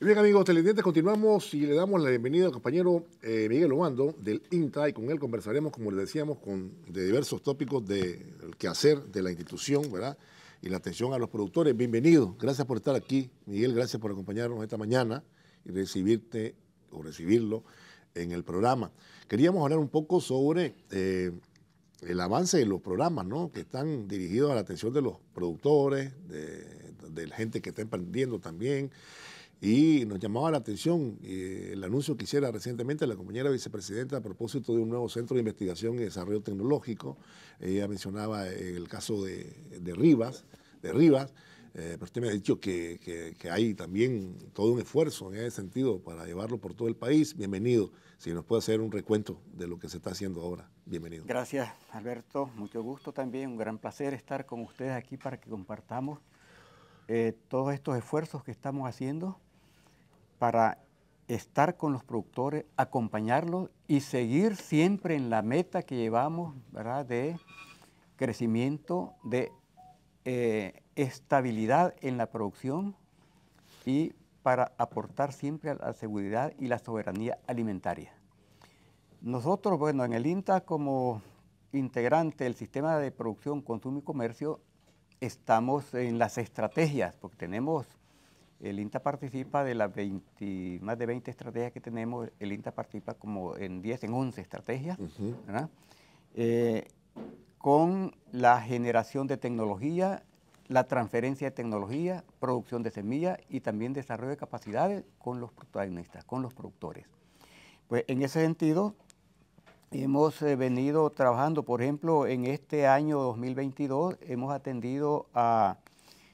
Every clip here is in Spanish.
Bien amigos televidentes, continuamos y le damos la bienvenida al compañero eh, Miguel Obando del INTA y con él conversaremos, como le decíamos, con, de diversos tópicos del quehacer de la institución, ¿verdad? Y la atención a los productores. Bienvenido, gracias por estar aquí, Miguel, gracias por acompañarnos esta mañana y recibirte o recibirlo en el programa. Queríamos hablar un poco sobre eh, el avance de los programas, ¿no? Que están dirigidos a la atención de los productores, de, de la gente que está emprendiendo también y nos llamaba la atención eh, el anuncio que hiciera recientemente la compañera vicepresidenta a propósito de un nuevo centro de investigación y desarrollo tecnológico. Ella mencionaba el caso de, Rivas, de Rivas, eh, pero usted me ha dicho que, hay también todo un esfuerzo en ese sentido para llevarlo por todo el país. Bienvenido. Si nos puede hacer un recuento de lo que se está haciendo ahora. Bienvenido. Gracias, Alberto. Mucho gusto también. Un gran placer estar con ustedes aquí para que compartamos eh, todos estos esfuerzos que estamos haciendo para estar con los productores, acompañarlos y seguir siempre en la meta que llevamos ¿verdad? de crecimiento, de eh, estabilidad en la producción y para aportar siempre a la seguridad y la soberanía alimentaria. Nosotros, bueno, en el INTA como integrante del sistema de producción, consumo y comercio, estamos en las estrategias, porque tenemos el INTA participa de las más de 20 estrategias que tenemos, el INTA participa como en 10, en 11 estrategias, eh, con la generación de tecnología, la transferencia de tecnología, producción de semillas y también desarrollo de capacidades con los protagonistas, con los productores. Pues en ese sentido, hemos eh, venido trabajando, por ejemplo, en este año 2022 hemos atendido a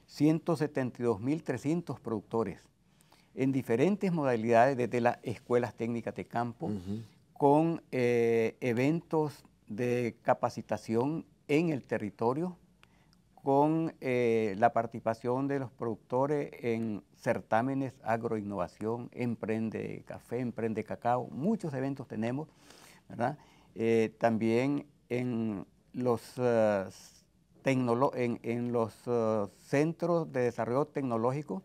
172.300 productores en diferentes modalidades desde las escuelas técnicas de campo, con eh, eventos de capacitación en el territorio, con eh, la participación de los productores en certámenes agroinnovación, emprende café, emprende cacao, muchos eventos tenemos, ¿verdad? Eh, también en los en, los eh, centros de desarrollo tecnológico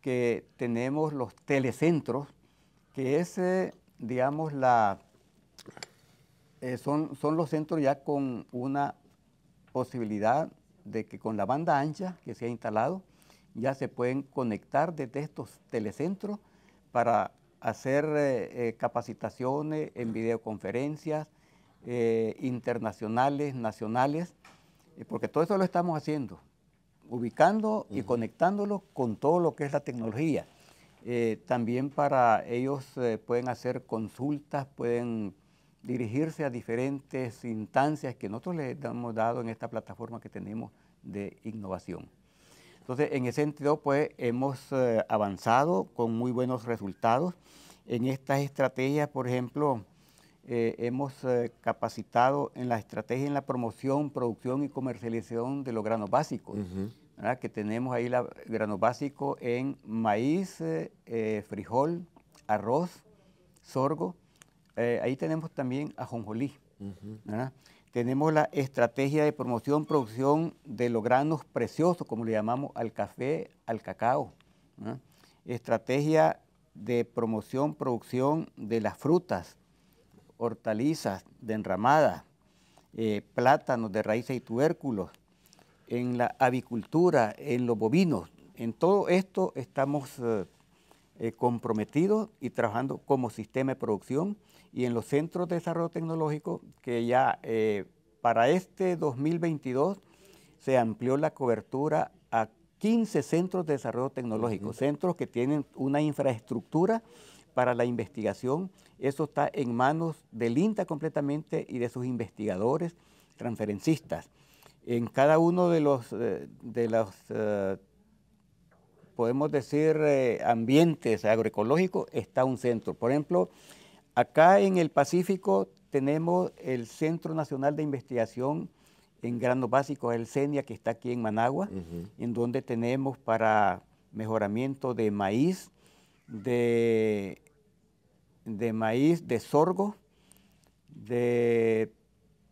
que tenemos los telecentros, que digamos, la, eh, son, los centros ya con una posibilidad de que con la banda ancha que se ha instalado, ya se pueden conectar desde estos telecentros para hacer eh, capacitaciones en videoconferencias internacionales, nacionales, porque todo eso lo estamos haciendo, ubicando y conectándolo con todo lo que es la tecnología. Eh, también para ellos eh, pueden hacer consultas, pueden dirigirse a diferentes instancias que nosotros les hemos dado en esta plataforma que tenemos de innovación. Entonces, en ese sentido, pues hemos eh, avanzado con muy buenos resultados. En estas estrategias, por ejemplo, eh, hemos eh, capacitado en la estrategia, en la promoción, producción y comercialización de los granos básicos. Que tenemos ahí la, granos básicos en maíz, eh, frijol, arroz, sorgo. ahí tenemos también ajonjolí. Tenemos la estrategia de promoción, producción de los granos preciosos, como le llamamos al café, al cacao. Estrategia de promoción, producción de las frutas hortalizas de enramada, eh, plátanos de raíces y tubérculos, en la avicultura, en los bovinos. En todo esto estamos eh, eh, comprometidos y trabajando como sistema de producción y en los centros de desarrollo tecnológico que ya para este 2022 se amplió la cobertura a 15 centros de desarrollo tecnológico, centros que tienen una infraestructura para la investigación. Eso está en manos del INTA completamente y de sus investigadores transferencistas. En cada uno de los, eh, de los eh, podemos decir, eh, ambientes agroecológicos está un centro. Por ejemplo, acá en el Pacífico tenemos el Centro Nacional de Investigación en Granos Básicos, el CENIA, que está aquí en Managua, en donde tenemos para mejoramiento de maíz, de de maíz, de sorgo, de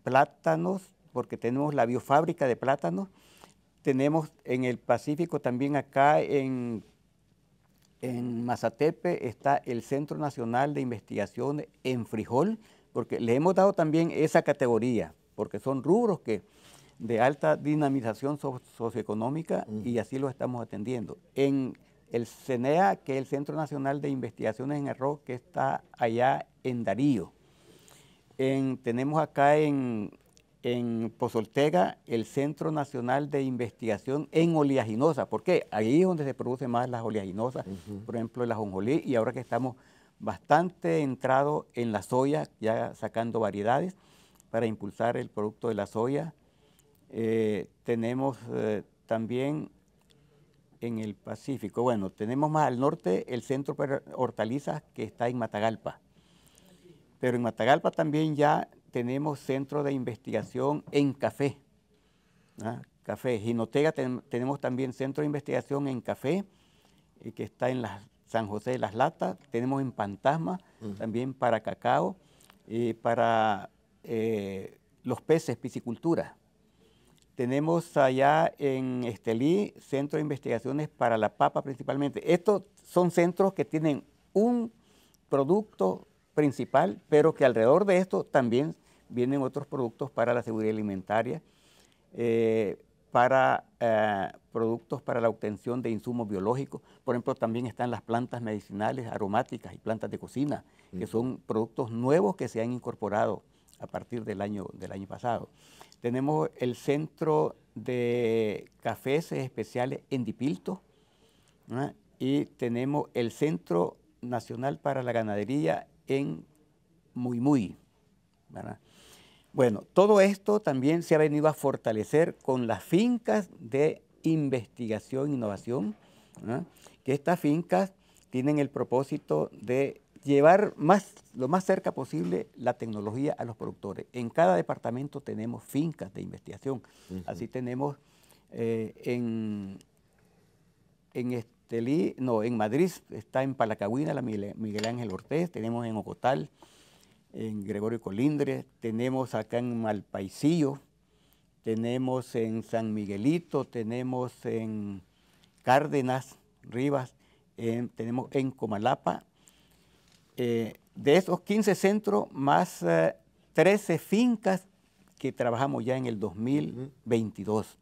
plátanos, porque tenemos la biofábrica de plátanos. Tenemos en el Pacífico también acá en, en Mazatepe está el Centro Nacional de Investigación en Frijol, porque le hemos dado también esa categoría, porque son rubros que de alta dinamización socioeconómica y así lo estamos atendiendo. En el CENEA, que es el Centro Nacional de Investigaciones en Arroz, que está allá en Darío. tenemos acá en, en Pozoltega el Centro Nacional de Investigación en Oleaginosa. ¿Por qué? Ahí es donde se producen más las oleaginosas, por ejemplo, las jonjolí, y ahora que estamos bastante entrados en la soya, ya sacando variedades para impulsar el producto de la soya. Eh, tenemos eh, también en el Pacífico. Bueno, tenemos más al norte el centro para hortalizas que está en Matagalpa. Pero en Matagalpa también ya tenemos centro de investigación en café. ¿ah? Café. Ginotega tenemos también centro de investigación en café, eh, que está en San José de las Latas. Tenemos en Pantasma, también para cacao, y eh, para eh, los peces, piscicultura. Tenemos allá en Estelí centro de investigaciones para la papa principalmente. Estos son centros que tienen un producto principal, pero que alrededor de esto también vienen otros productos para la seguridad alimentaria, eh, para eh, productos para la obtención de insumos biológicos. Por ejemplo, también están las plantas medicinales, aromáticas y plantas de cocina, que son productos nuevos que se han incorporado a partir del año, del año pasado. Tenemos el centro de cafés especiales en Dipilto y tenemos el Centro Nacional para la Ganadería en Muy Muy. Bueno, todo esto también se ha venido a fortalecer con las fincas de investigación e innovación, que estas fincas tienen el propósito de llevar más, lo más cerca posible la tecnología a los productores. En cada departamento tenemos fincas de investigación. Así tenemos eh, en, en Estelí, no, en Madrid está en Palacagüina la Miguel Ángel Ortez tenemos en Ocotal, en Gregorio Colindres, tenemos acá en Malpaisillo, tenemos en San Miguelito, tenemos en Cárdenas, Rivas, tenemos en Comalapa eh, de esos 15 centros más 13 eh, fincas que trabajamos ya en el 2022.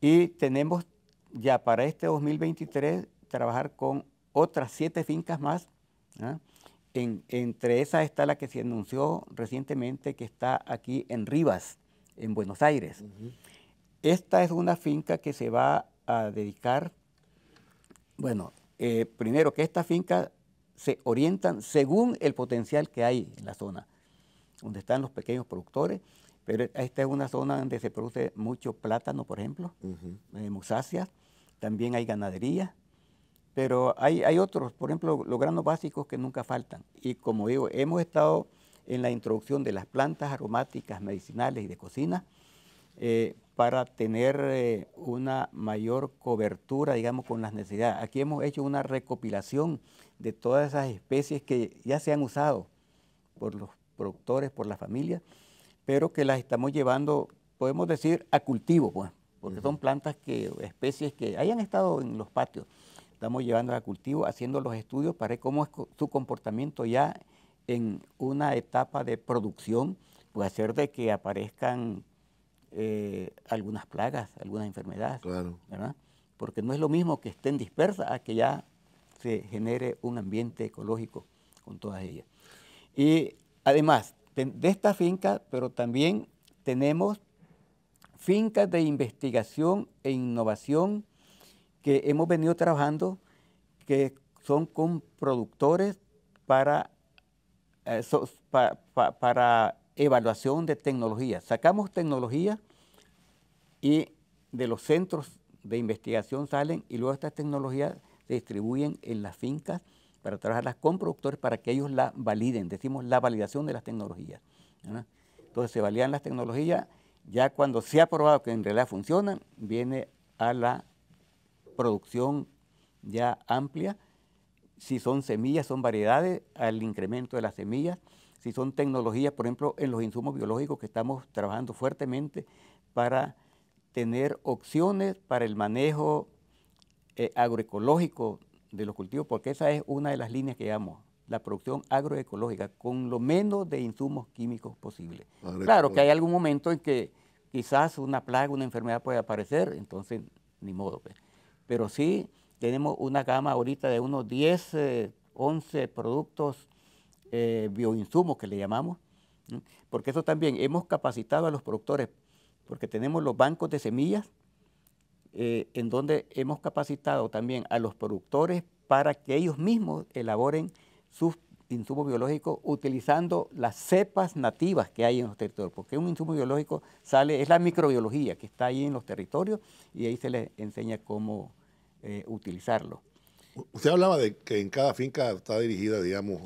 Y tenemos ya para este 2023 trabajar con otras 7 fincas más. entre esas está la que se anunció recientemente que está aquí en Rivas, en Buenos Aires. Esta es una finca que se va a dedicar, bueno, eh, primero que esta finca se orientan según el potencial que hay en la zona, donde están los pequeños productores. Pero esta es una zona donde se produce mucho plátano, por ejemplo, en eh, también hay ganadería, pero hay, otros, por ejemplo, los granos básicos que nunca faltan. Y como digo, hemos estado en la introducción de las plantas aromáticas, medicinales y de cocina, eh, para tener eh, una mayor cobertura, digamos, con las necesidades. Aquí hemos hecho una recopilación de todas esas especies que ya se han usado por los productores, por las familias, pero que las estamos llevando, podemos decir, a cultivo, pues, porque son plantas que, especies que hayan estado en los patios. Estamos llevando a cultivo, haciendo los estudios para ver cómo es su comportamiento ya en una etapa de producción, puede hacer de que aparezcan eh, algunas plagas, algunas enfermedades. ¿verdad? Porque no es lo mismo que estén dispersas a que ya se genere un ambiente ecológico con todas ellas. Y además de esta finca, pero también tenemos fincas de investigación e innovación que hemos venido trabajando, que son con productores para, eh, para evaluación de tecnología. Sacamos tecnología y de los centros de investigación salen y luego estas tecnologías se distribuyen en las fincas para trabajarlas con productores para que ellos la validen, decimos la validación de las tecnologías. Entonces se validan las tecnologías, ya cuando se ha probado que en realidad funcionan, viene a la producción ya amplia, si son semillas, son variedades, al incremento de las semillas, si son tecnologías, por ejemplo, en los insumos biológicos que estamos trabajando fuertemente para tener opciones para el manejo eh, agroecológico de los cultivos, porque esa es una de las líneas que llamamos, la producción agroecológica, con lo menos de insumos químicos posible. Claro que hay algún momento en que quizás una plaga, una enfermedad puede aparecer, entonces ni modo. Pues. Pero sí tenemos una gama ahorita de unos 10, 11 eh, productos eh, bioinsumos que le llamamos, porque eso también hemos capacitado a los productores, porque tenemos los bancos de semillas, eh, en donde hemos capacitado también a los productores para que ellos mismos elaboren sus insumos biológicos utilizando las cepas nativas que hay en los territorios, porque un insumo biológico sale, es la microbiología que está ahí en los territorios y ahí se les enseña cómo eh, utilizarlo. Usted hablaba de que en cada finca está dirigida, digamos,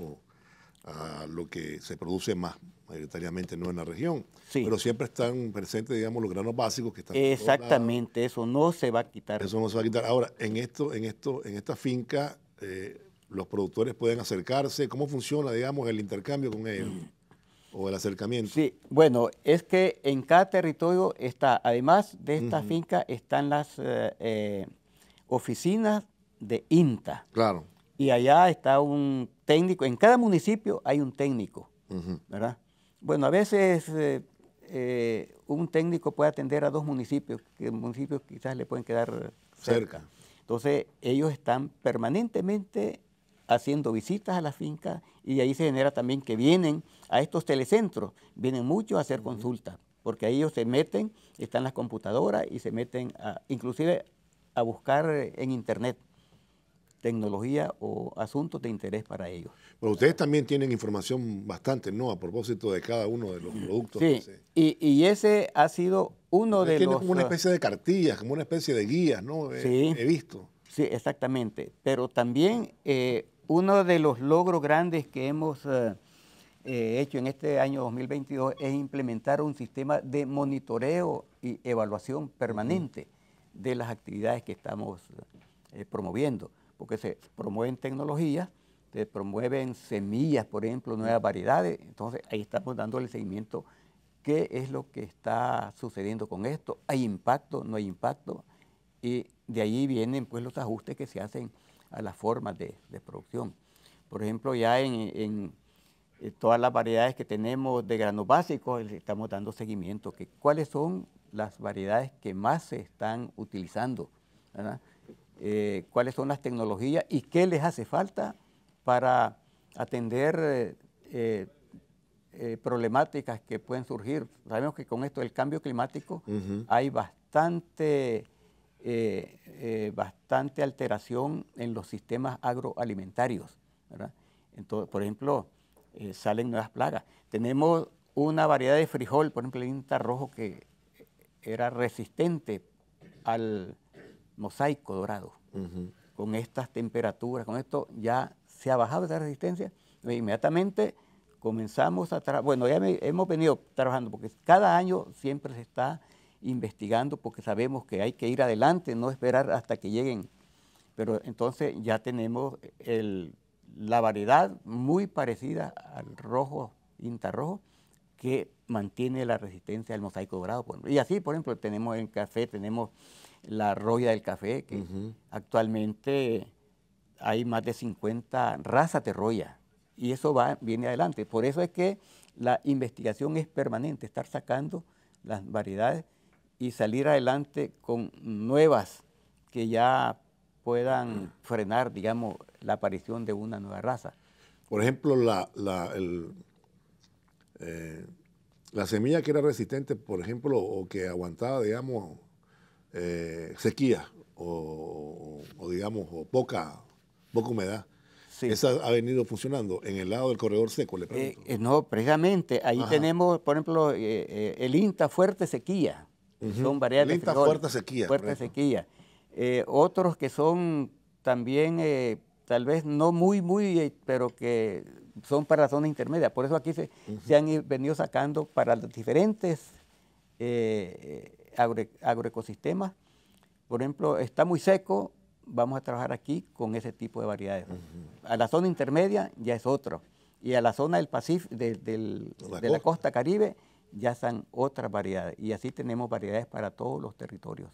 a lo que se produce más, mayoritariamente no en la región, pero siempre están presentes, digamos, los granos básicos que están. Exactamente, eso no se va a quitar. Eso no se va a quitar. Ahora, en esto, en esto, en esta finca, eh, los productores pueden acercarse. ¿Cómo funciona, digamos, el intercambio con ellos? O el acercamiento. Sí, bueno, es que en cada territorio está, además de esta finca, están las eh, eh, oficinas de INTA. Claro. Y allá está un técnico, en cada municipio hay un técnico, ¿verdad? Bueno, a veces eh, eh, un técnico puede atender a dos municipios, que municipios quizás le pueden quedar cerca. Entonces, ellos están permanentemente haciendo visitas a la finca y ahí se genera también que vienen a estos telecentros, vienen muchos a hacer consultas, porque ahí ellos se meten, están las computadoras y se meten inclusive a buscar en internet tecnología o asuntos de interés para ellos. Pero ustedes también tienen información bastante, ¿no? A propósito de cada uno de los productos. Sí, y, ese ha sido uno de los... como una eh, especie de cartillas, como una especie de guías, ¿no? Sí. He, visto. Sí, exactamente. Pero también eh, uno de los logros grandes que hemos eh, hecho en este año 2022 es implementar un sistema de monitoreo y evaluación permanente de las actividades que estamos promoviendo porque se promueven tecnologías, se promueven semillas, por ejemplo, nuevas variedades. Entonces ahí estamos dando el seguimiento. ¿Qué es lo que está sucediendo con esto? ¿Hay impacto? ¿No hay impacto? Y de ahí vienen pues los ajustes que se hacen a las formas de, producción. Por ejemplo, ya en, eh, todas las variedades que tenemos de granos básicos, estamos dando seguimiento, cuáles son las variedades que más se están utilizando. ¿verdad? Eh, cuáles son las tecnologías y qué les hace falta para atender eh, eh, problemáticas que pueden surgir. Sabemos que con esto del cambio climático hay bastante, bastante alteración en los sistemas agroalimentarios. Entonces, por ejemplo, salen nuevas plagas. Tenemos una variedad de frijol, por ejemplo, el rojo que era resistente al, mosaico dorado. Con estas temperaturas, con esto ya se ha bajado esa resistencia. E inmediatamente comenzamos a trabajar. Bueno, ya hemos venido trabajando porque cada año siempre se está investigando porque sabemos que hay que ir adelante, no esperar hasta que lleguen. Pero entonces ya tenemos la variedad muy parecida al rojo, intarrojo, que mantiene la resistencia al mosaico dorado. Y así, por ejemplo, tenemos en café, tenemos la roya del café, que actualmente hay más de 50 razas de roya y eso va, viene adelante. Por eso es que la investigación es permanente, estar sacando las variedades y salir adelante con nuevas que ya puedan frenar, digamos, la aparición de una nueva raza. Por ejemplo, la, la, eh, la semilla que era resistente, por ejemplo, o que aguantaba, digamos, eh, sequía o, digamos, poca, poca humedad. Esa ha venido funcionando en el lado del corredor seco, le eh, pregunto. Eh, no, precisamente. Ahí tenemos, por ejemplo, el INTA Fuerte Sequía. Son variables. INTA Fuerte Sequía. Fuerte Sequía. otros que son también, tal vez no muy, muy, pero que son para la zona intermedia. Por eso aquí se, han venido sacando para los diferentes agroecosistemas. Por ejemplo, está muy seco, vamos a trabajar aquí con ese tipo de variedades. A la zona intermedia ya es otro. Y a la zona del Pacífico, de, del, la, de costa. la costa caribe, ya están otras variedades. Y así tenemos variedades para todos los territorios.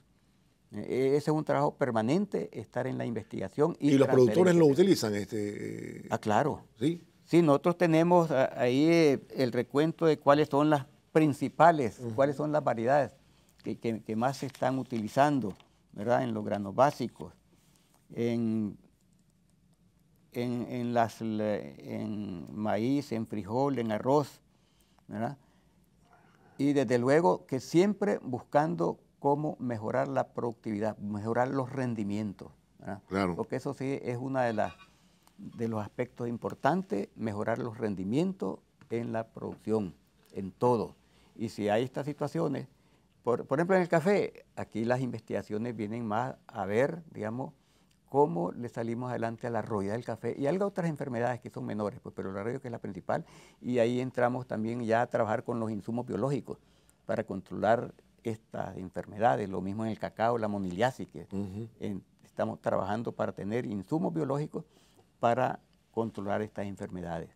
E, e, ese es un trabajo permanente, estar en la investigación. ¿Y, los productores lo utilizan? Este, eh? ah, claro. ¿Sí? sí, nosotros tenemos ah, ahí eh, el recuento de cuáles son las principales, cuáles son las variedades que, más se están utilizando, ¿verdad? En los granos básicos, en, las, en maíz, en frijol, en arroz, ¿verdad? Y desde luego que siempre buscando cómo mejorar la productividad, mejorar los rendimientos. ¿verdad? Claro. Porque eso sí es uno de, de los aspectos importantes, mejorar los rendimientos en la producción, en todo. Y si hay estas situaciones, por, ejemplo, en el café, aquí las investigaciones vienen más a ver, digamos, cómo le salimos adelante a la roya del café y algo otras enfermedades que son menores, pues, pero la roya que es la principal, y ahí entramos también ya a trabajar con los insumos biológicos para controlar estas enfermedades, lo mismo en el cacao, la moniliasis, que estamos trabajando para tener insumos biológicos para controlar estas enfermedades.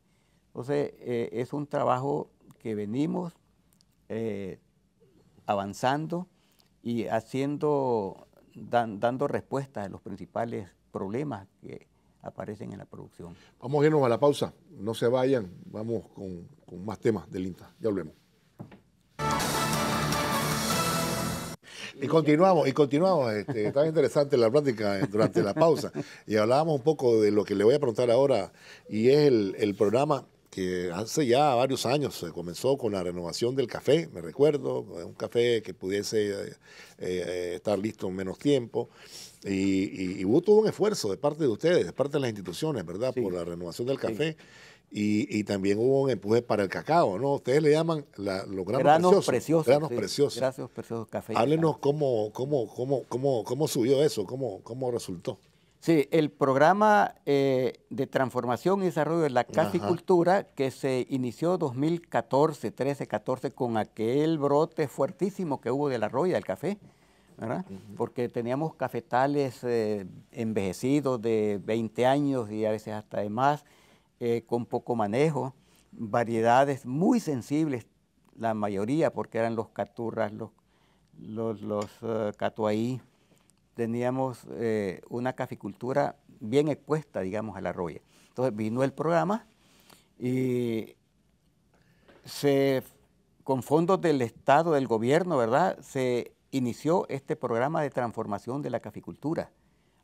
Entonces, eh, es un trabajo que venimos eh, avanzando y haciendo, dando respuestas a los principales problemas que aparecen en la producción. Vamos a irnos a la pausa, no se vayan, vamos con, más temas del INTA, ya volvemos. Y continuamos, y continuamos. Este, estaba interesante la plática eh, durante la pausa. Y hablábamos un poco de lo que le voy a preguntar ahora, y es el programa que hace ya varios años se comenzó con la renovación del café, me recuerdo, eh, un café que pudiese eh, eh, estar listo en menos tiempo. Y, hubo todo un esfuerzo de parte de ustedes, de parte de las instituciones, ¿verdad?, por la renovación del café. Y, también hubo un empuje para el cacao, ¿no? Ustedes le llaman la, los granos, preciosos, Granos preciosos. Gracias, preciosos café. Háblenos Cómo, cómo, cómo, cómo, cómo subió eso, cómo, cómo resultó. Sí, el programa eh, de transformación y desarrollo de la caficultura que se inició 2014, 13, 14 con aquel brote fuertísimo que hubo de la roya del café, ¿verdad? Porque teníamos cafetales eh, envejecidos de 20 años y a veces hasta de más, eh, con poco manejo, variedades muy sensibles, la mayoría, porque eran los caturras, los, los, los teníamos eh, una caficultura bien expuesta, digamos, al arroyo. Entonces vino el programa y con fondos del Estado, del gobierno, ¿verdad? Se inició este programa de transformación de la caficultura,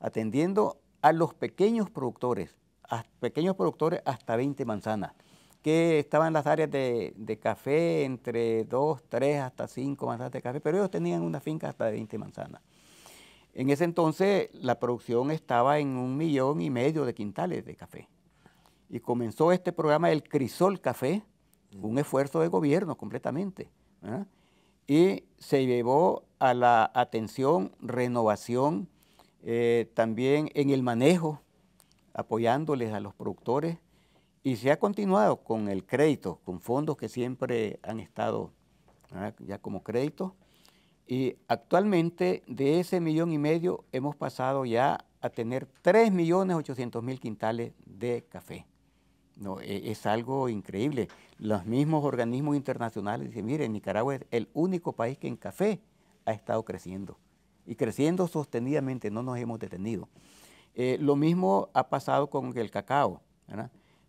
atendiendo a los pequeños productores, pequeños productores hasta 20 manzanas, que estaban en las áreas de, de café entre 2, 3, hasta 5 manzanas de café, pero ellos tenían una finca hasta de 20 manzanas. En ese entonces la producción estaba en un millón y medio de quintales de café. Y comenzó este programa del Crisol Café, un mm. esfuerzo de gobierno completamente. Y se llevó a la atención, renovación, eh, también en el manejo, apoyándoles a los productores. Y se ha continuado con el crédito, con fondos que siempre han estado ya como crédito. Y actualmente de ese millón y medio hemos pasado ya a tener 3.800.000 quintales de café. No, e, es algo increíble. Los mismos organismos internacionales dicen, miren, Nicaragua es el único país que en café ha estado creciendo. Y creciendo sostenidamente, no nos hemos detenido. Eh, lo mismo ha pasado con el cacao.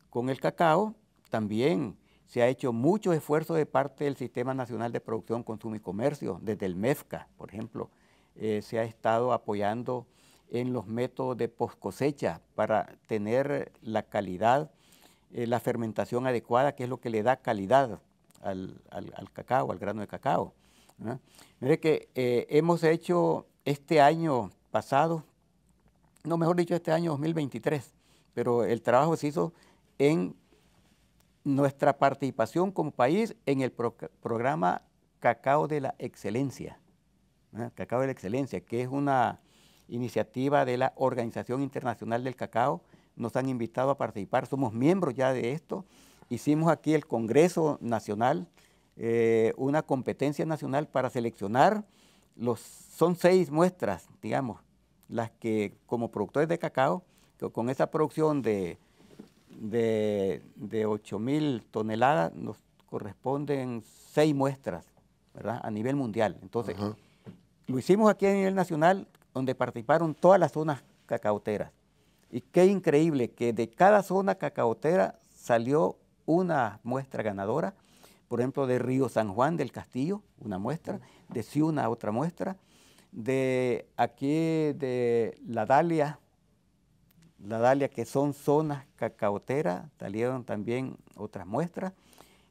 Con el cacao también se ha hecho mucho esfuerzo de parte del Sistema Nacional de Producción, Consumo y Comercio, desde el MEFCA, por ejemplo, eh, se ha estado apoyando en los métodos de post cosecha para tener la calidad, eh, la fermentación adecuada, que es lo que le da calidad al, cacao, al grano de cacao. Mire que eh, hemos hecho este año pasado, no mejor dicho este año 2023, pero el trabajo se hizo en nuestra participación como país en el programa Cacao de la Excelencia. ¿eh? Cacao de la Excelencia, que es una iniciativa de la Organización Internacional del Cacao. Nos han invitado a participar, somos miembros ya de esto. Hicimos aquí el Congreso Nacional, eh, una competencia nacional para seleccionar los, son seis muestras, digamos, las que como productores de cacao, con esa producción de de, de mil toneladas nos corresponden seis muestras, ¿verdad? A nivel mundial. Entonces, lo hicimos aquí a nivel nacional, donde participaron todas las zonas cacaoteras. Y qué increíble que de cada zona cacaotera salió una muestra ganadora, por ejemplo, de Río San Juan del Castillo, una muestra, de Ciuna, otra muestra, de aquí de La Dalia, la Dalia, que son zonas cacaoteras, salieron también otras muestras,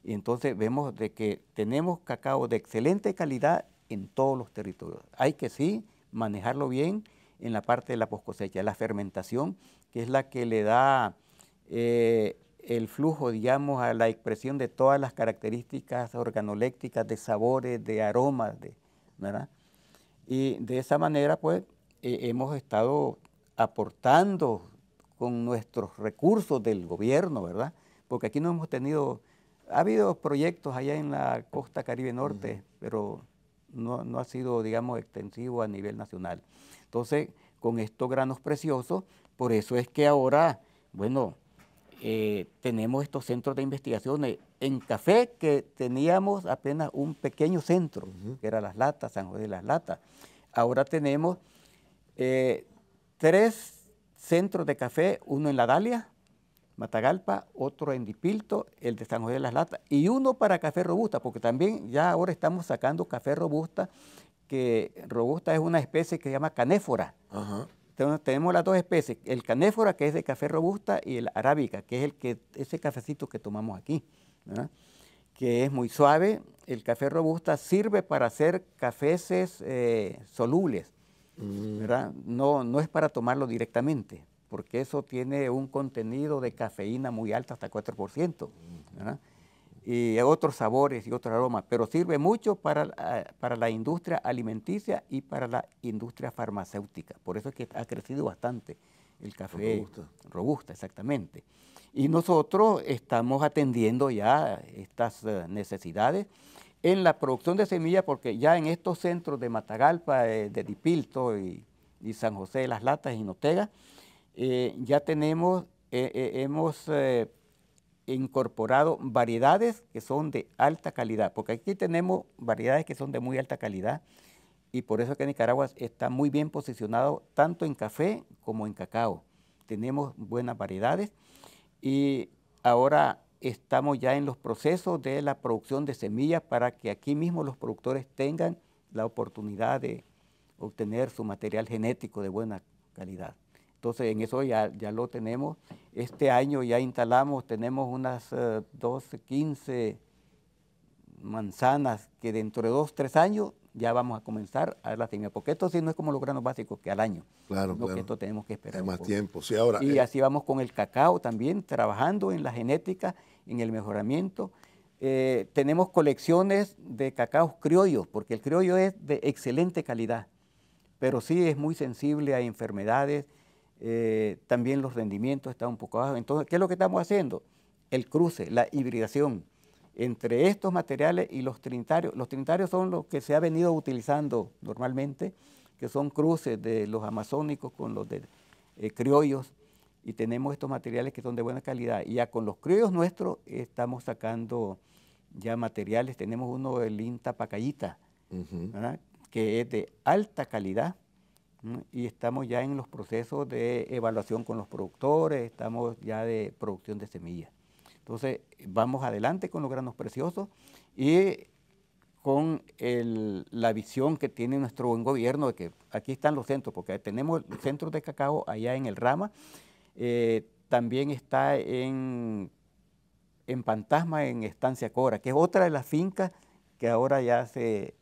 y entonces vemos de que tenemos cacao de excelente calidad en todos los territorios. Hay que sí manejarlo bien en la parte de la poscosecha, la fermentación, que es la que le da eh, el flujo, digamos, a la expresión de todas las características organolécticas, de sabores, de aromas, de, ¿verdad? Y de esa manera, pues, eh, hemos estado aportando con nuestros recursos del gobierno, ¿verdad? Porque aquí no hemos tenido, ha habido proyectos allá en la costa Caribe Norte, pero no, ha sido, digamos, extensivo a nivel nacional. Entonces, con estos granos preciosos, por eso es que ahora, bueno, eh, tenemos estos centros de investigaciones. En café, que teníamos apenas un pequeño centro, que era Las Latas, San José de Las Latas. Ahora tenemos eh, tres Centro de café, uno en La Dalia, Matagalpa, otro en Dipilto, el de San José de las Latas, y uno para café robusta, porque también ya ahora estamos sacando café robusta, que robusta es una especie que se llama canéfora. tenemos las dos especies, el canéfora, que es de café robusta, y el arábica, que es el que, ese cafecito que tomamos aquí, que es muy suave. El café robusta sirve para hacer cafés eh, solubles. Mm. No, no es para tomarlo directamente, porque eso tiene un contenido de cafeína muy alto, hasta 4%, y otros sabores y otros aromas, pero sirve mucho para, ah, para la industria alimenticia y para la industria farmacéutica. Por eso es que ha crecido bastante el café robusta. robusta exactamente. Y nosotros estamos atendiendo ya estas eh, necesidades en la producción de semillas, porque ya en estos centros de Matagalpa, eh, de, Dipilto y, San José de las Latas y Notega, eh, ya tenemos, eh, hemos incorporado variedades que son de alta calidad, porque aquí tenemos variedades que son de muy alta calidad y por eso que Nicaragua está muy bien posicionado tanto en café como en cacao. Tenemos buenas variedades y ahora estamos ya en los procesos de la producción de semillas para que aquí mismo los productores tengan la oportunidad de obtener su material genético de buena calidad. Entonces en eso ya, ya lo tenemos. Este año ya instalamos, tenemos unas eh, dos, 12, 15 manzanas que dentro de dos, tres años ya vamos a comenzar a ver la semilla, porque esto sí no es como los granos básicos que al año, claro, claro. esto tenemos que esperar. más pues. tiempo, sí, ahora. Y eh. así vamos con el cacao también, trabajando en la genética, en el mejoramiento. Eh, tenemos colecciones de cacaos criollos, porque el criollo es de excelente calidad, pero sí es muy sensible a enfermedades, eh, también los rendimientos están un poco bajos. Entonces, ¿qué es lo que estamos haciendo? El cruce, la hibridación entre estos materiales y los trinitarios. Los trinitarios son los que se ha venido utilizando normalmente, que son cruces de los amazónicos con los de eh, criollos, y tenemos estos materiales que son de buena calidad. Y ya con los criollos nuestros estamos sacando ya materiales. Tenemos uno del Inta Pacayita, que es de alta calidad, y estamos ya en los procesos de evaluación con los productores, estamos ya de producción de semillas. Entonces, vamos adelante con los granos preciosos y con la visión que tiene nuestro buen gobierno de que aquí están los centros, porque tenemos el centro de cacao allá en el Rama, eh, también está en, en Pantasma, en Estancia Cora, que es otra de las fincas que ahora ya se,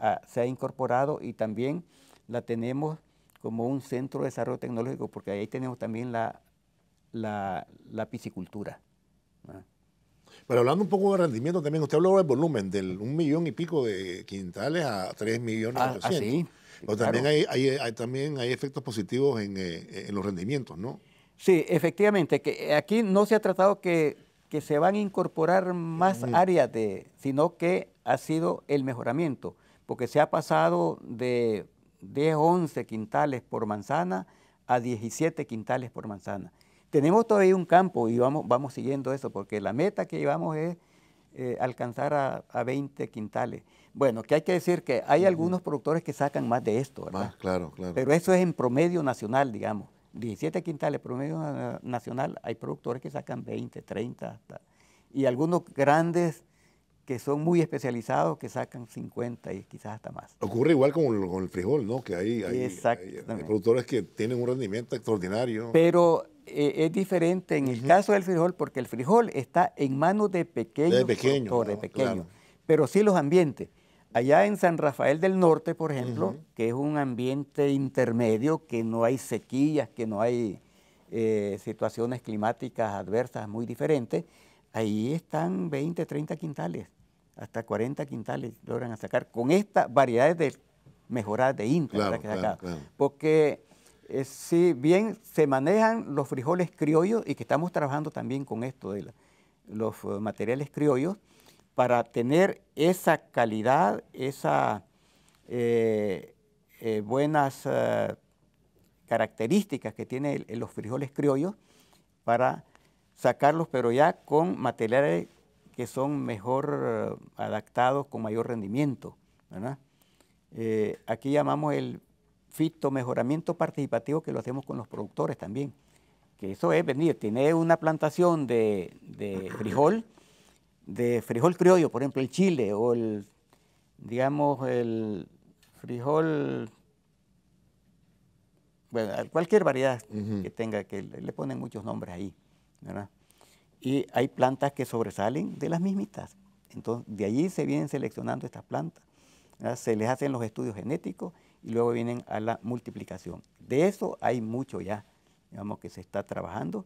ah, ha incorporado y también la tenemos como un centro de desarrollo tecnológico, porque ahí tenemos también la piscicultura. Pero hablando un poco de rendimiento también, usted habló del volumen, del un millón y pico de quintales a tres millones ah, ah sí. Pero también, hay, también hay efectos positivos en, eh, los rendimientos, ¿no? Sí, efectivamente, aquí no se ha tratado que, que se van a incorporar más áreas, de, sino que ha sido el mejoramiento, porque se ha pasado de 10, 11 quintales por manzana a 17 quintales por manzana tenemos todavía un campo y vamos, vamos siguiendo eso, porque la meta que llevamos es eh, alcanzar a, 20 quintales. Bueno, que hay que decir que hay algunos productores que sacan más de esto, ¿verdad? claro, claro. Pero eso es en promedio nacional, digamos. 17 quintales promedio nacional, hay productores que sacan 20, 30 hasta. Y algunos grandes que son muy especializados que sacan 50 y quizás hasta más. Ocurre igual con el, frijol, ¿no? Que hay productores que tienen un rendimiento extraordinario. Pero eh, es diferente en el caso del frijol porque el frijol está en manos de pequeños de pequeño, pequeños, pero sí los ambientes. Allá en San Rafael del Norte, por ejemplo, que es un ambiente intermedio, que no hay sequías, que no hay eh, situaciones climáticas adversas muy diferentes, ahí están 20, 30 quintales, hasta 40 quintales logran sacar con estas variedades de mejoradas de índice. Porque eh, si bien se manejan los frijoles criollos y que estamos trabajando también con esto de los eh, materiales criollos para tener esa calidad, esas eh, buenas características que tienen los frijoles criollos para sacarlos, pero ya con materiales que son mejor adaptados, con mayor rendimiento. aquí llamamos el fito mejoramiento participativo que lo hacemos con los productores también. Que eso es venir, tiene una plantación de, frijol, de frijol criollo, por ejemplo, el chile o el, digamos, el frijol bueno, cualquier variedad que tenga, que le ponen muchos nombres ahí, ¿verdad? Y hay plantas que sobresalen de las mismitas. Entonces, de allí se vienen seleccionando estas plantas. Se les hacen los estudios genéticos y luego vienen a la multiplicación. De eso hay mucho ya, digamos, que se está trabajando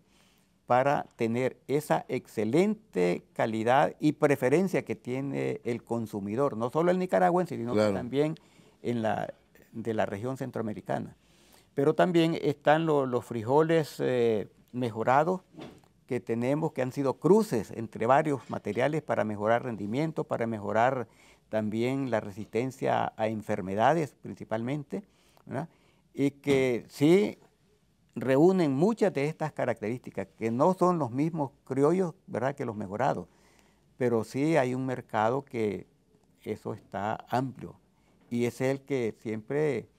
para tener esa excelente calidad y preferencia que tiene el consumidor, no solo el nicaragüense, sino también en la, de la región centroamericana. Pero también están los frijoles eh, mejorados que tenemos, que han sido cruces entre varios materiales para mejorar rendimiento, para mejorar también la resistencia a enfermedades principalmente, y que sí reúnen muchas de estas características, que no son los mismos criollos ¿verdad? que los mejorados, pero sí hay un mercado que eso está amplio y es el que siempre,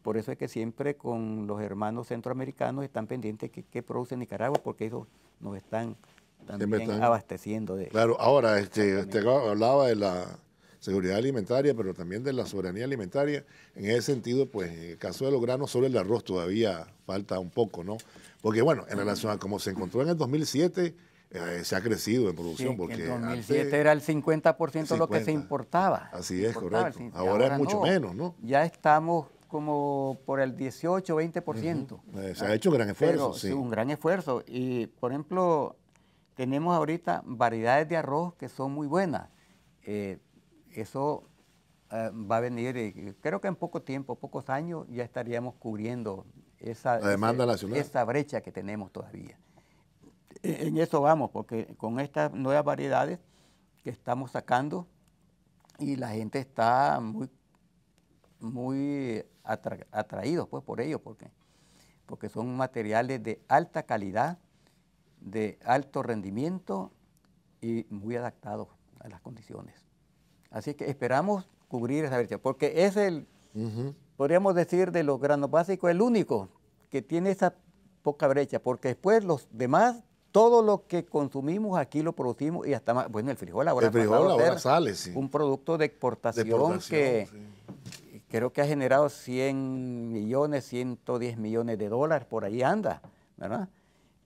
por eso es que siempre con los hermanos centroamericanos están pendientes que, qué produce Nicaragua, porque ellos nos están también abasteciendo de... Claro, ahora, este, usted hablaba de la seguridad alimentaria, pero también de la soberanía alimentaria. En ese sentido, pues en el caso de los granos, solo el arroz todavía falta un poco, ¿no? Porque bueno, en relación a cómo se encontró en el 2007, eh, se ha crecido en producción. Sí, porque en 2007 era el 50%, lo que se importaba. Así es, correcto. Ahora, es mucho menos, ¿no? Ya estamos como por el 18, 20%. Eh, se ha hecho un gran esfuerzo, sí. Un gran esfuerzo. Y, por ejemplo, tenemos ahorita variedades de arroz que son muy buenas. Eh, eso eh, va a venir, eh, creo que en poco tiempo, pocos años, ya estaríamos cubriendo esa, brecha que tenemos todavía. E, en eso vamos, porque con estas nuevas variedades que estamos sacando y la gente está muy, muy pues, por ello, porque, porque son materiales de alta calidad, de alto rendimiento y muy adaptados a las condiciones. Así que esperamos cubrir esa brecha, porque es el, podríamos decir, de los granos básicos, el único que tiene esa poca brecha, porque después los demás, todo lo que consumimos aquí lo producimos y hasta más, bueno, el frijol ahora, el frijol ahora sale, sí. Un producto de exportación, que creo que ha generado 100 millones, 110 millones de dólares, por ahí anda, ¿verdad?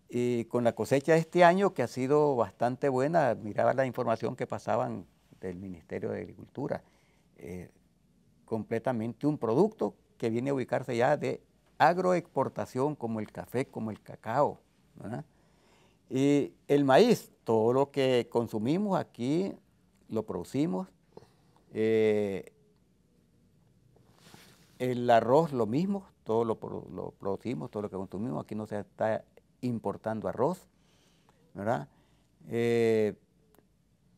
Y con la cosecha de este año, que ha sido bastante buena, miraba la información que pasaban del Ministerio de Agricultura. Eh, completamente un producto que viene a ubicarse ya de agroexportación como el café, como el cacao. Y el maíz, todo lo que consumimos aquí lo producimos. Eh, el arroz lo mismo, todo lo, producimos, todo lo que consumimos. Aquí no se está importando arroz, ¿verdad? Eh,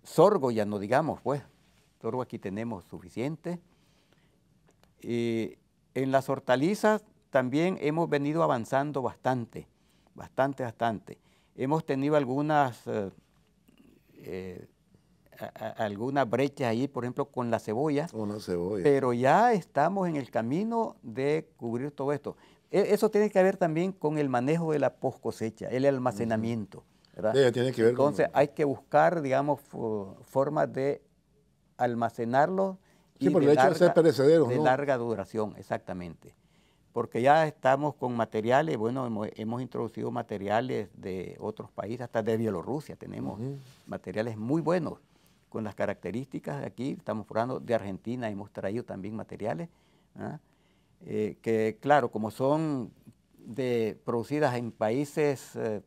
Sorgo ya no digamos, pues, sorgo aquí tenemos suficiente. Y en las hortalizas también hemos venido avanzando bastante, bastante, bastante. Hemos tenido algunas, eh, eh, brechas ahí, por ejemplo, con la cebolla. cebolla. Pero ya estamos en el camino de cubrir todo esto. E, eso tiene que ver también con el manejo de la cosecha, el almacenamiento. Entonces hay que buscar, digamos, formas de almacenarlo. y larga, de larga duración, exactamente. Porque ya estamos con materiales, bueno, hemos, introducido materiales de otros países, hasta de Bielorrusia tenemos materiales muy buenos con las características de aquí, estamos hablando de Argentina, hemos traído también materiales, ¿ah? eh, que claro, como son de, producidas en países eh,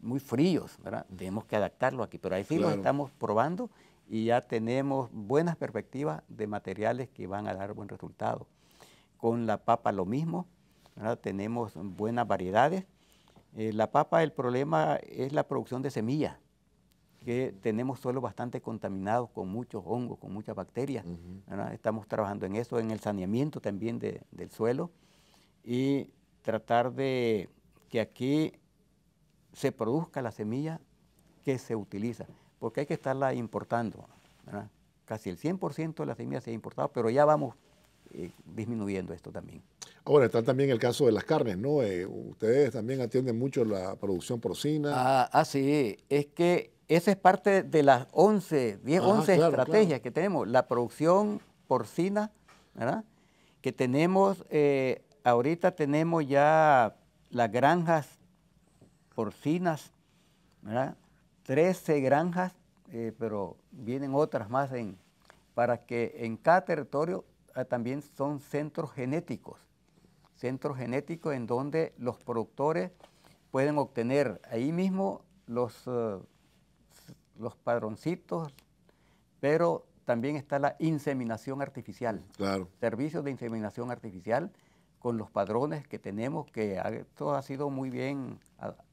muy fríos, ¿verdad? Tenemos que adaptarlo aquí, pero ahí sí lo estamos probando y ya tenemos buenas perspectivas de materiales que van a dar buen resultado. Con la papa lo mismo, ¿verdad? tenemos buenas variedades. Eh, la papa, el problema es la producción de semillas, que tenemos suelos bastante contaminados con muchos hongos, con muchas bacterias. Estamos trabajando en eso, en el saneamiento también del suelo y tratar de que aquí se produzca la semilla que se utiliza, porque hay que estarla importando. ¿verdad? Casi el 100% de la semilla se ha importado, pero ya vamos eh, disminuyendo esto también. Ahora está también el caso de las carnes, ¿no? Eh, ustedes también atienden mucho la producción porcina. Ah, ah, sí, es que esa es parte de las 11, 10, 11 estrategias que tenemos. La producción porcina, ¿verdad? Que tenemos, eh, ahorita tenemos ya las granjas porcinas, ¿verdad? 13 granjas, eh, pero vienen otras más en, para que en cada territorio ah, también son centros genéticos, centros genéticos en donde los productores pueden obtener ahí mismo los, eh, los padroncitos, pero también está la inseminación artificial. Servicios de inseminación artificial con los padrones que tenemos, que esto ha sido muy bien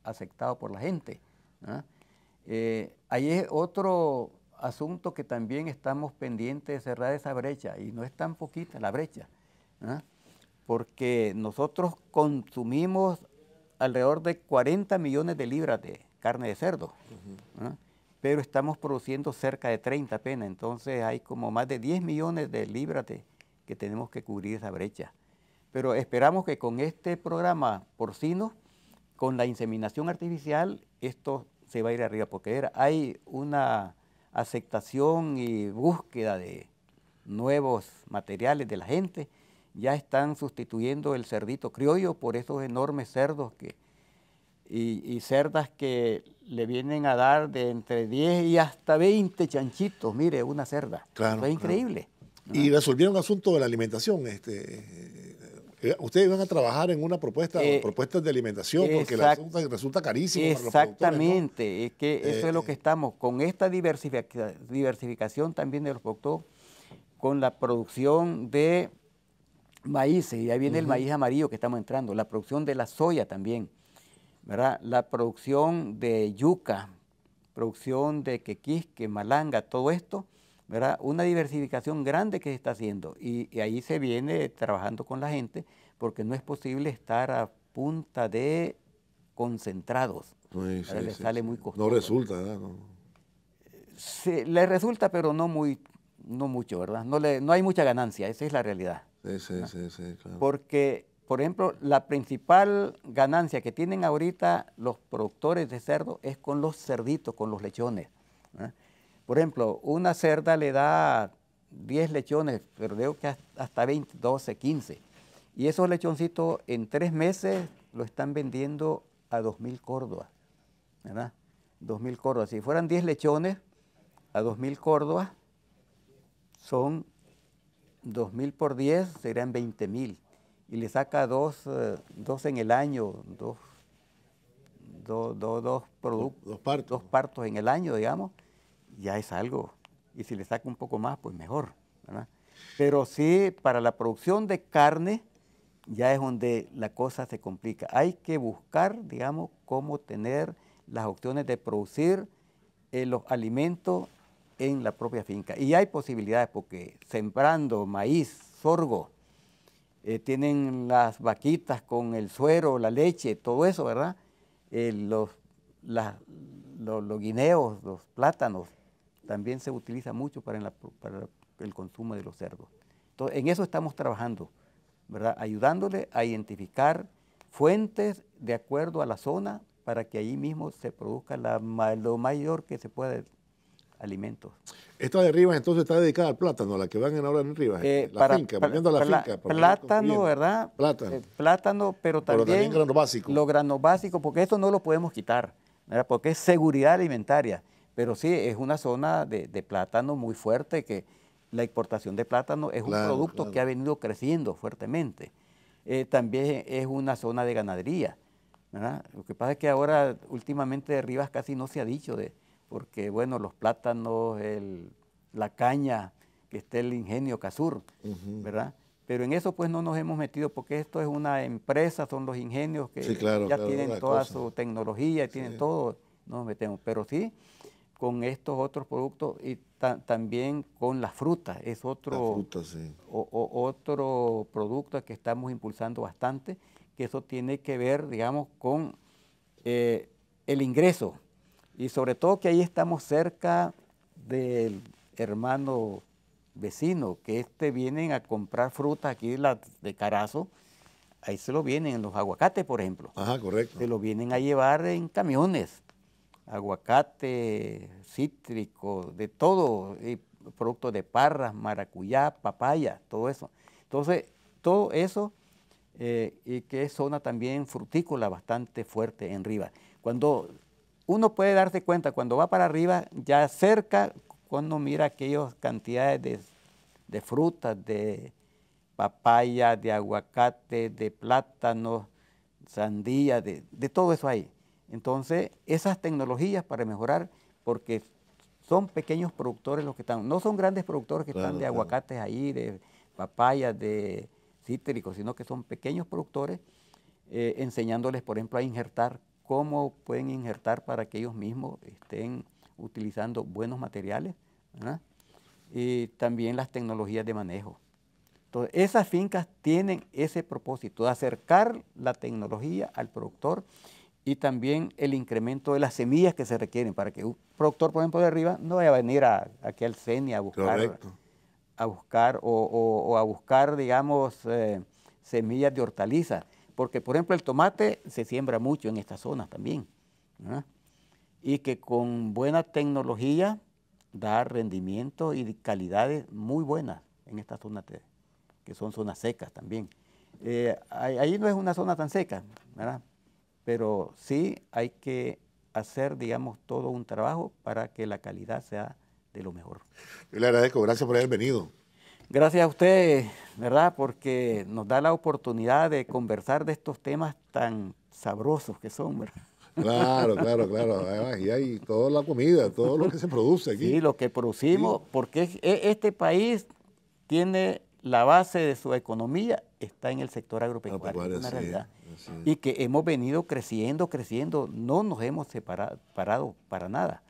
aceptado por la gente. Hay ¿ah? eh, ahí es otro asunto que también estamos pendientes de cerrar esa brecha, y no es tan poquita la brecha, ¿ah? porque nosotros consumimos alrededor de 40 millones de libras de carne de cerdo, ¿ah? pero estamos produciendo cerca de 30 apenas, entonces hay como más de 10 millones de libras que tenemos que cubrir esa brecha pero esperamos que con este programa porcino, con la inseminación artificial, esto se va a ir arriba, porque hay una aceptación y búsqueda de nuevos materiales de la gente. Ya están sustituyendo el cerdito criollo por esos enormes cerdos que, y, cerdas que le vienen a dar de entre 10 y hasta 20 chanchitos, mire, una cerda. Claro, es increíble. Y resolvieron el asunto de la alimentación, este, eh, ustedes van a trabajar en una propuesta, eh, propuestas de alimentación, porque la resulta, resulta carísimo. Exactamente, es que eso es lo eh, que estamos, con esta diversificación también de los productos, con la producción de maíz y ahí viene el maíz amarillo que estamos entrando, la producción de la soya también, ¿verdad? La producción de yuca, producción de quequisque, malanga, todo esto una diversificación grande que se está haciendo y, ahí se viene trabajando con la gente porque no es posible estar a punta de concentrados. le sale muy costoso. No resulta, ¿verdad? le resulta, pero no muy, no mucho, ¿verdad? No, no hay mucha ganancia, esa es la realidad. sí, sí, sí, claro. Porque, por ejemplo, la principal ganancia que tienen ahorita los productores de cerdo es con los cerditos, con los lechones. Por ejemplo, una cerda le da 10 lechones, pero veo que hasta 20, 12, 15. Y esos lechoncitos en tres meses lo están vendiendo a 2.000 córdobas, ¿verdad? 2.000 córdobas. Si fueran 10 lechones, a 2.000 córdobas son 2.000 por 10, serían 20.000. Y le saca eh, dos, en el año, dos, productos, dos partos en el año, digamos ya es algo. Y si le saca un poco más, pues mejor. ¿verdad? Pero sí, para la producción de carne ya es donde la cosa se complica. Hay que buscar, digamos, cómo tener las opciones de producir eh, los alimentos en la propia finca. Y hay posibilidades porque sembrando maíz, sorgo, eh, tienen las vaquitas con el suero, la leche, todo eso, ¿verdad? Eh, los guineos, los plátanos, también se utiliza mucho para, el consumo de los cerdos. Entonces, en eso estamos trabajando, ¿verdad? Ayudándole a identificar fuentes de acuerdo a la zona para que allí mismo se produzca lo mayor que se pueda de alimentos. Esta de arriba entonces está dedicada al plátano, la que van en ahora en Rivas, eh, la finca, para, la finca. Plátano, ¿verdad? Plátano. Eh, plátano, pero también, pero también grano básico. Lo grano porque esto no lo podemos quitar, ¿verdad? porque es seguridad alimentaria. Pero sí, es una zona de, plátano muy fuerte que la exportación de plátano es un producto que ha venido creciendo fuertemente. Eh, también es una zona de ganadería. ¿verdad? Lo que pasa es que ahora últimamente de Rivas casi no se ha dicho de, porque bueno, los plátanos, la caña, que esté el ingenio Casur, ¿verdad? Pero en eso pues no nos hemos metido porque esto es una empresa, son los ingenios que ya tienen toda su tecnología, tienen todo, no nos metemos. Pero sí, con estos otros productos y también con las frutas. Es otro, otro producto que estamos impulsando bastante, que eso tiene que ver, digamos, con eh, el ingreso. Y sobre todo que ahí estamos cerca del hermano vecino, que este vienen a comprar frutas aquí la, de Carazo, ahí se lo vienen, en los aguacates, por ejemplo. Ajá, correcto. Se lo vienen a llevar en camiones aguacate, cítrico, de todo, productos de parras, maracuyá, papaya, todo eso. Entonces, todo eso, eh, y que es zona también frutícola bastante fuerte en Rivas. Cuando uno puede darse cuenta, cuando va para arriba, ya cerca, cuando mira aquellas cantidades de, frutas, de papaya, de aguacate, de plátanos sandía, de, de todo eso ahí. Entonces, esas tecnologías para mejorar, porque son pequeños productores los que están, no son grandes productores que están de aguacates ahí, de papayas, de cítricos, sino que son pequeños productores, eh, enseñándoles, por ejemplo, a injertar, cómo pueden injertar para que ellos mismos estén utilizando buenos materiales, y también las tecnologías de manejo. Entonces, esas fincas tienen ese propósito, de acercar la tecnología al productor y también el incremento de las semillas que se requieren para que un productor, por ejemplo, de arriba no vaya a venir a, aquí al CENI a buscar, a buscar o, a buscar, digamos, eh, semillas de hortalizas. Porque, por ejemplo, el tomate se siembra mucho en estas zonas también. Y que con buena tecnología da rendimiento y calidades muy buenas en estas zonas, que son zonas secas también. Eh, ahí no es una zona tan seca, ¿verdad? pero sí hay que hacer, digamos, todo un trabajo para que la calidad sea de lo mejor. Yo le agradezco, gracias por haber venido. Gracias a usted, ¿verdad? Porque nos da la oportunidad de conversar de estos temas tan sabrosos que son, ¿verdad? Claro, claro, claro. y hay toda la comida, todo lo que se produce aquí. Sí, lo que producimos, porque e, este país tiene la base de su economía está en el sector agropecuario, ah, pues es realidad, y que hemos venido creciendo, creciendo, no nos hemos separado, parado para nada.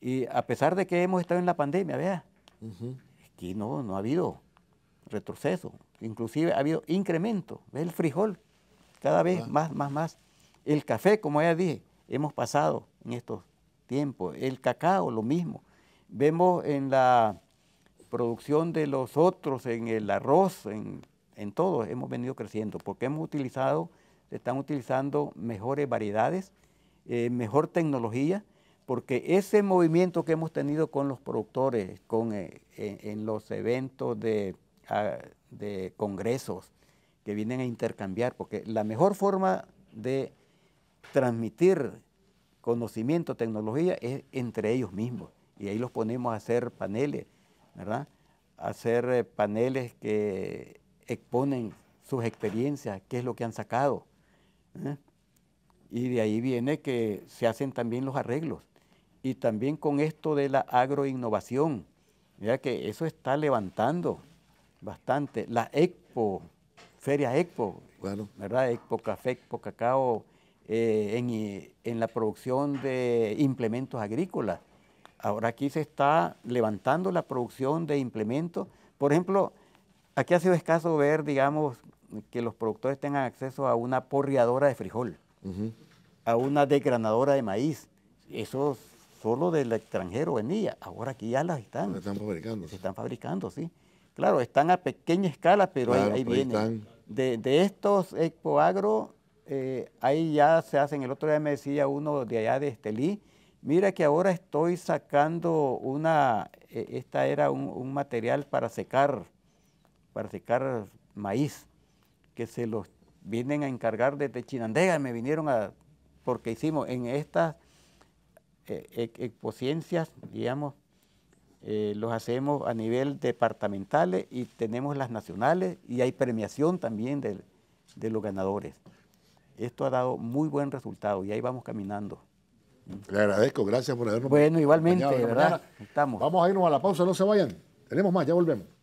Y a pesar de que hemos estado en la pandemia, vea, no, no ha habido retroceso, inclusive ha habido incremento, ve el frijol, cada vez ah. más, más, más. El café, como ya dije, hemos pasado en estos tiempos, el cacao, lo mismo. Vemos en la producción de los otros, en el arroz, en en todos hemos venido creciendo, porque hemos utilizado, se están utilizando mejores variedades, eh, mejor tecnología, porque ese movimiento que hemos tenido con los productores, con, eh, en, los eventos de, ah, de congresos que vienen a intercambiar, porque la mejor forma de transmitir conocimiento, tecnología, es entre ellos mismos. Y ahí los ponemos a hacer paneles, ¿verdad? hacer eh, paneles que exponen sus experiencias, qué es lo que han sacado. ¿eh? Y de ahí viene que se hacen también los arreglos. Y también con esto de la agroinnovación, ya que eso está levantando bastante. La Expo, Feria Expo, ¿verdad? Expo Café, Expo Cacao, eh, en, la producción de implementos agrícolas. Ahora aquí se está levantando la producción de implementos. Por ejemplo, Aquí ha sido escaso ver, digamos, que los productores tengan acceso a una porreadora de frijol, a una desgranadora de maíz. Eso solo del extranjero venía. Ahora aquí ya las están. están fabricando. Se están fabricando, sí. Claro, están a pequeña escala, pero ahí, vienen. De, estos expoagro, Agro eh, ahí ya se hacen. El otro día me decía uno de allá de Estelí, mira que ahora estoy sacando una, e, esta era un material para secar para secar maíz, que se los vienen a encargar desde Chinandega, me vinieron a, porque hicimos en estas eh, e, digamos, eh, los hacemos a nivel departamentales y tenemos las nacionales y hay premiación también de, los ganadores. Esto ha dado muy buen resultado y ahí vamos caminando. Le agradezco, gracias por habernos Bueno, igualmente, ¿verdad? Estamos. Vamos a irnos a la pausa, no se vayan. Tenemos más, ya volvemos.